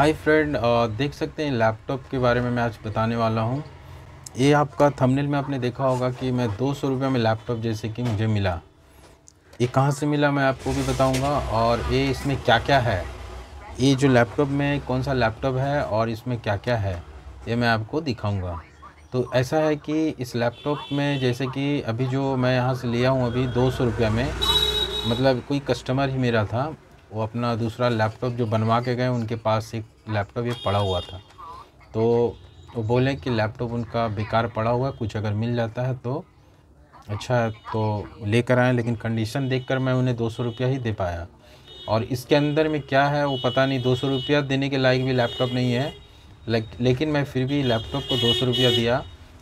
hi friend देख सकते हैं लैपटॉप के बारे में मैं आज बताने वाला हूँ ये आपका थंबनेल में आपने देखा होगा कि मैं दो सौ रुपये में लैपटॉप जैसे कि मुझे मिला ये कहाँ से मिला मैं आपको भी बताऊँगा और ये इसमें क्या क्या है ये जो लैपटॉप में कौन सा लैपटॉप है और इसमें क्या क्या है ये मैं आपको दिखाऊँगा तो ऐसा है कि इस लैपटॉप में जैसे कि अभी जो मैं यहाँ से लिया हूँ अभी दो सौ रुपये में मतलब कोई कस्टमर ही मेरा था वो अपना दूसरा लैपटॉप जो बनवा के गए उनके पास एक लैपटॉप ये पड़ा हुआ था तो वो बोले कि लैपटॉप उनका बेकार पड़ा हुआ है कुछ अगर मिल जाता है तो अच्छा है तो लेकर आए लेकिन कंडीशन देखकर मैं उन्हें दो सौ रुपया ही दे पाया और इसके अंदर में क्या है वो पता नहीं दो सौ रुपया देने के लायक भी लैपटॉप नहीं है लेकिन मैं फिर भी लैपटॉप को दो सौ रुपया दिया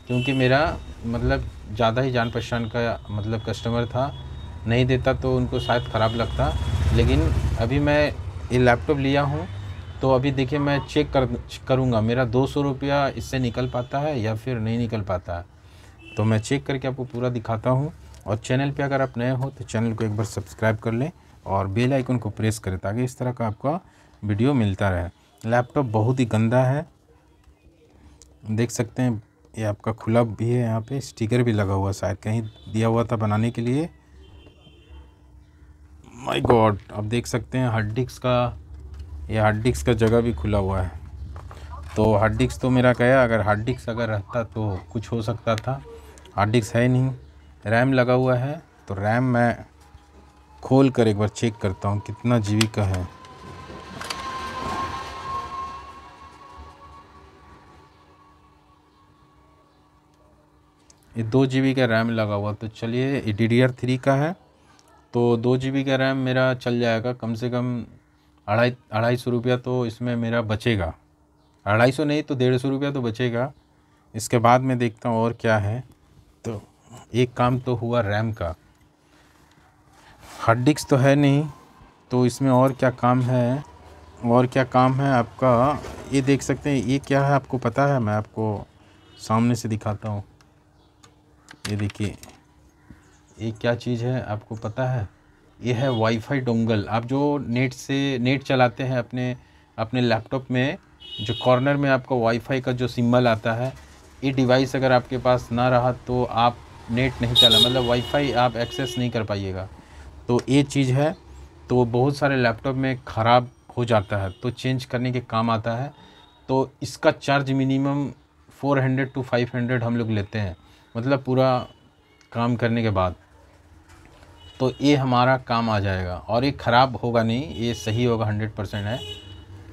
क्योंकि मेरा मतलब ज़्यादा ही जान पहचान का मतलब कस्टमर था नहीं देता तो उनको शायद ख़राब लगता लेकिन अभी मैं ये लैपटॉप लिया हूँ तो अभी देखिए मैं चेक कर करूँगा मेरा दो सौ रुपया इससे निकल पाता है या फिर नहीं निकल पाता है तो मैं चेक करके आपको पूरा दिखाता हूँ और चैनल पे अगर आप नए हो तो चैनल को एक बार सब्सक्राइब कर लें और बेल आइकन को प्रेस करें ताकि इस तरह का आपका वीडियो मिलता रहे लैपटॉप बहुत ही गंदा है देख सकते हैं ये आपका खुला भी है यहाँ पर स्टिकर भी लगा हुआ शायद कहीं दिया हुआ था बनाने के लिए माय गॉड आप देख सकते हैं हार्ड डिस्क का ये हार्ड डिस्क का जगह भी खुला हुआ है तो हार्ड डिस्क तो मेरा कह अगर हार्ड डिस्क अगर रहता तो कुछ हो सकता था हार्ड डिस्क है नहीं रैम लगा हुआ है तो रैम मैं खोल कर एक बार चेक करता हूँ कितना जी का है ये दो जी का रैम लगा हुआ तो चलिए ये डी डी आर थ्री का है तो दो जी का रैम मेरा चल जाएगा कम से कम अढ़ाई अढ़ाई सौ रुपया तो इसमें मेरा बचेगा अढ़ाई सौ नहीं तो डेढ़ सौ रुपया तो बचेगा इसके बाद मैं देखता हूँ और क्या है तो एक काम तो हुआ रैम का हार्ड डिस्क तो है नहीं तो इसमें और क्या काम है और क्या काम है आपका ये देख सकते हैं ये क्या है आपको पता है मैं आपको सामने से दिखाता हूँ ये देखिए ये क्या चीज़ है आपको पता है ये है वाईफाई डोंगल आप जो नेट से नेट चलाते हैं अपने अपने लैपटॉप में जो कॉर्नर में आपका वाईफाई का जो सिम्बल आता है ये डिवाइस अगर आपके पास ना रहा तो आप नेट नहीं चला मतलब वाईफाई आप एक्सेस नहीं कर पाइएगा तो ये चीज़ है तो बहुत सारे लैपटॉप में ख़राब हो जाता है तो चेंज करने के काम आता है तो इसका चार्ज मिनिमम 400 टू 500 हम लोग लेते हैं मतलब पूरा काम करने के बाद तो ये हमारा काम आ जाएगा और ये ख़राब होगा नहीं ये सही होगा हंड्रेड परसेंट है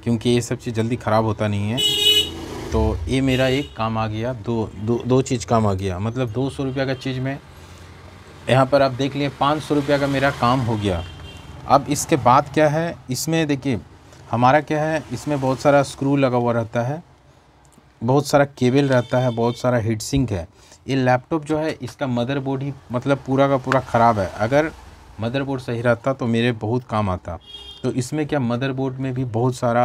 क्योंकि ये सब चीज़ जल्दी ख़राब होता नहीं है तो ये मेरा एक काम आ गया दो दो, दो चीज़ काम आ गया मतलब दो सौ रुपये का चीज़ में यहाँ पर आप देख लिए पाँच सौ रुपये का मेरा काम हो गया अब इसके बाद क्या है इसमें देखिए हमारा क्या है इसमें बहुत सारा स्क्रू लगा हुआ रहता है बहुत सारा केबल रहता है बहुत सारा हीट सिंक है ये लैपटॉप जो है इसका मदरबोर्ड ही मतलब पूरा का पूरा ख़राब है अगर मदरबोर्ड सही रहता तो मेरे बहुत काम आता तो इसमें क्या मदरबोर्ड में भी बहुत सारा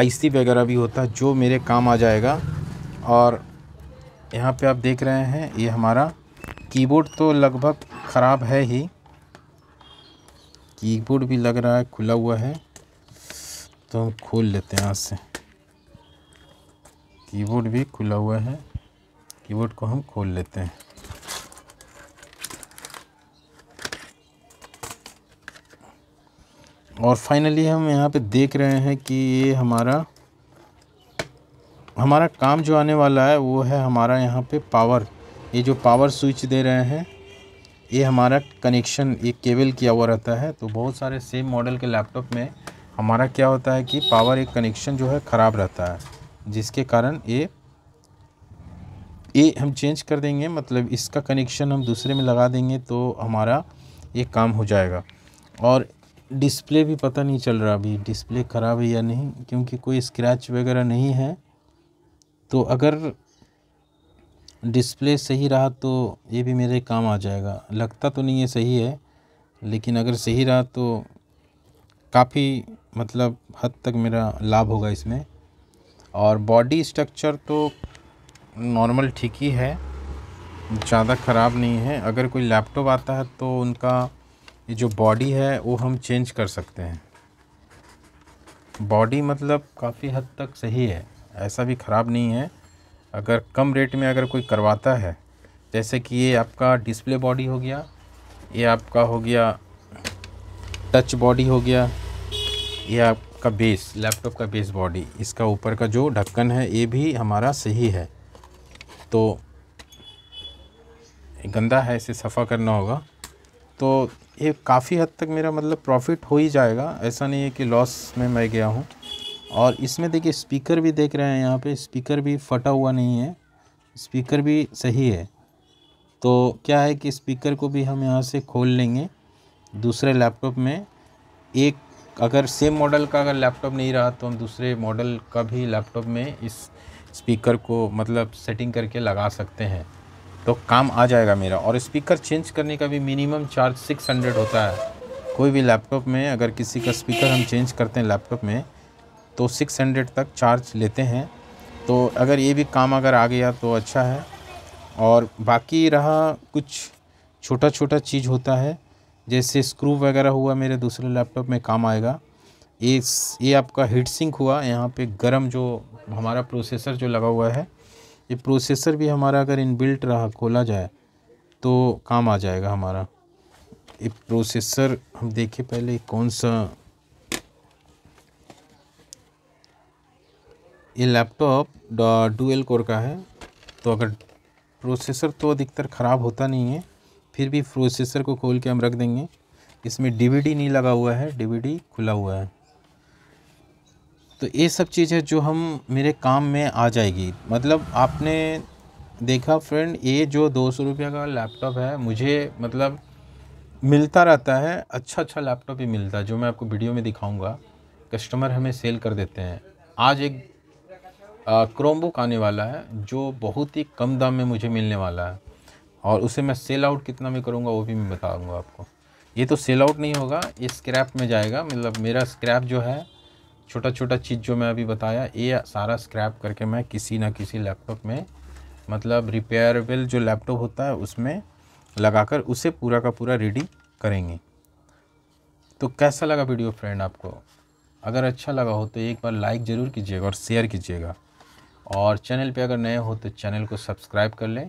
आईसी वगैरह भी होता जो मेरे काम आ जाएगा और यहाँ पे आप देख रहे हैं ये हमारा कीबोर्ड तो लगभग ख़राब है ही कीबोर्ड भी लग रहा है खुला हुआ है तो हम खोल लेते हैं यहाँ से कीबोर्ड भी खुला हुआ है कीबोर्ड को हम खोल लेते हैं और फाइनली हम यहाँ पे देख रहे हैं कि ये हमारा हमारा काम जो आने वाला है वो है हमारा यहाँ पे पावर ये जो पावर स्विच दे रहे हैं ये हमारा कनेक्शन ये केबल किया हुआ रहता है तो बहुत सारे सेम मॉडल के लैपटॉप में हमारा क्या होता है कि पावर एक कनेक्शन जो है ख़राब रहता है जिसके कारण ये ये हम चेंज कर देंगे मतलब इसका कनेक्शन हम दूसरे में लगा देंगे तो हमारा ये काम हो जाएगा और डिस्प्ले भी पता नहीं चल रहा अभी डिस्प्ले ख़राब है या नहीं क्योंकि कोई स्क्रैच वगैरह नहीं है तो अगर डिस्प्ले सही रहा तो ये भी मेरे काम आ जाएगा लगता तो नहीं है सही है लेकिन अगर सही रहा तो काफ़ी मतलब हद तक मेरा लाभ होगा इसमें और बॉडी स्ट्रक्चर तो नॉर्मल ठीक ही है ज़्यादा ख़राब नहीं है अगर कोई लैपटॉप आता है तो उनका ये जो बॉडी है वो हम चेंज कर सकते हैं बॉडी मतलब काफ़ी हद तक सही है ऐसा भी ख़राब नहीं है अगर कम रेट में अगर कोई करवाता है जैसे कि ये आपका डिस्प्ले बॉडी हो गया ये आपका हो गया टच बॉडी हो गया ये आप का बेस लैपटॉप का बेस बॉडी इसका ऊपर का जो ढक्कन है ये भी हमारा सही है तो गंदा है इसे सफ़ा करना होगा तो ये काफ़ी हद तक मेरा मतलब प्रॉफिट हो ही जाएगा ऐसा नहीं है कि लॉस में मैं गया हूँ और इसमें देखिए स्पीकर भी देख रहे हैं यहाँ पे स्पीकर भी फटा हुआ नहीं है स्पीकर भी सही है तो क्या है कि स्पीकर को भी हम यहाँ से खोल लेंगे दूसरे लैपटॉप में एक अगर सेम मॉडल का अगर लैपटॉप नहीं रहा तो हम दूसरे मॉडल का भी लैपटॉप में इस स्पीकर को मतलब सेटिंग करके लगा सकते हैं तो काम आ जाएगा मेरा और स्पीकर चेंज करने का भी मिनिमम चार्ज सिक्स हंड्रेड होता है कोई भी लैपटॉप में अगर किसी का स्पीकर हम चेंज करते हैं लैपटॉप में तो सिक्स हंड्रेड तक चार्ज लेते हैं तो अगर ये भी काम अगर आ गया तो अच्छा है और बाकी रहा कुछ छोटा छोटा चीज़ होता है जैसे स्क्रू वगैरह हुआ मेरे दूसरे लैपटॉप में काम आएगा ये ये आपका हीट सिंक हुआ यहाँ पे गर्म जो हमारा प्रोसेसर जो लगा हुआ है ये प्रोसेसर भी हमारा अगर इनबिल्ट रहा खोला जाए तो काम आ जाएगा हमारा ये प्रोसेसर हम देखें पहले कौन सा ये लैपटॉप डुएल कोर का है तो अगर प्रोसेसर तो अधिकतर ख़राब होता नहीं है फिर भी प्रोसेसर को खोल के हम रख देंगे इसमें डीवीडी नहीं लगा हुआ है डीवीडी खुला हुआ है तो ये सब चीज़ें जो हम मेरे काम में आ जाएगी मतलब आपने देखा फ्रेंड ये जो दो सौ रुपये का लैपटॉप है मुझे मतलब मिलता रहता है अच्छा अच्छा लैपटॉप ही मिलता है जो मैं आपको वीडियो में दिखाऊंगा कस्टमर हमें सेल कर देते हैं आज एक क्रोमबुक आने वाला है जो बहुत ही कम दाम में मुझे मिलने वाला है और उसे मैं सेल आउट कितना में करूँगा वो भी मैं बताऊँगा आपको ये तो सेल आउट नहीं होगा ये स्क्रैप में जाएगा मतलब मेरा स्क्रैप जो है छोटा छोटा चीज़ जो मैं अभी बताया ये सारा स्क्रैप करके मैं किसी ना किसी लैपटॉप में मतलब रिपेयरेबल जो लैपटॉप होता है उसमें लगाकर उसे पूरा का पूरा रेडी करेंगे तो कैसा लगा वीडियो फ्रेंड आपको अगर अच्छा लगा हो तो एक बार लाइक ज़रूर कीजिएगा और शेयर कीजिएगा और चैनल पे अगर नए हो तो चैनल को सब्सक्राइब कर लें